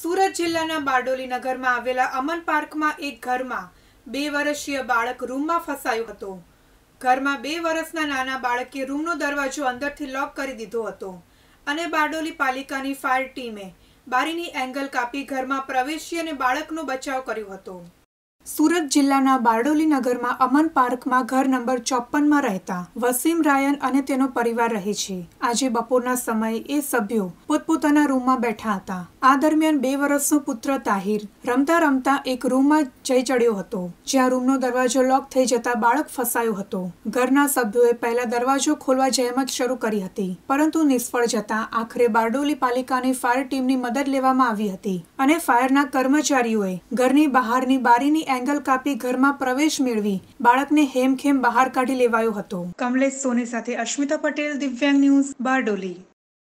સુરત જિલ્લાના બારડોલી નગરમાં આવેલા અમન પાર્કમાં એક ઘરમાં બે વર્ષીય બાળક રૂમમાં ફસાયો હતો ઘરમાં બે વર્ષના નાના બાળકે રૂમનો દરવાજો અંદરથી લોક કરી દીધો હતો અને બારડોલી પાલિકાની ફાયર ટીમે બારીની એંગલ કાપી ઘરમાં પ્રવેશી અને બાળકનો બચાવ કર્યો હતો સુરત જિલ્લાના બારડોલી નગરમાં અમન પાર્કમાં ઘર નંબર ચોપ્પનમાં રહેતા વસીમ રાયન અને તેનો પરિવાર રહે છે આજે બપોરના સમયે એ સભ્યો પોતપોતાના રૂમમાં બેઠા હતા આ દરમિયાન બે વર્ષનો પુત્ર તાહિર રમતા રમતા એક રૂમમાં જઈ ચડ્યો હતો જ્યાં રૂમનો દરવાજો લોક થઈ જતા બાળક ફસાયો હતો ઘરના સભ્યોએ પહેલા દરવાજો ખોલવા જહેમત શરૂ કરી હતી પરંતુ નિષ્ફળ જતા આખરે બારડોલી પાલિકાની ફાયર ટીમની મદદ લેવામાં આવી હતી અને ફાયરના કર્મચારીઓએ ઘરની બહારની બારીની એંગલ કાપી ઘરમાં પ્રવેશ મેળવી બાળકને હેમખેમ બહાર કાઢી લેવાયો હતો કમલેશ સોની સાથે અશ્મિતા પટેલ દિવ્યાંગ ન્યૂઝ બારડોલી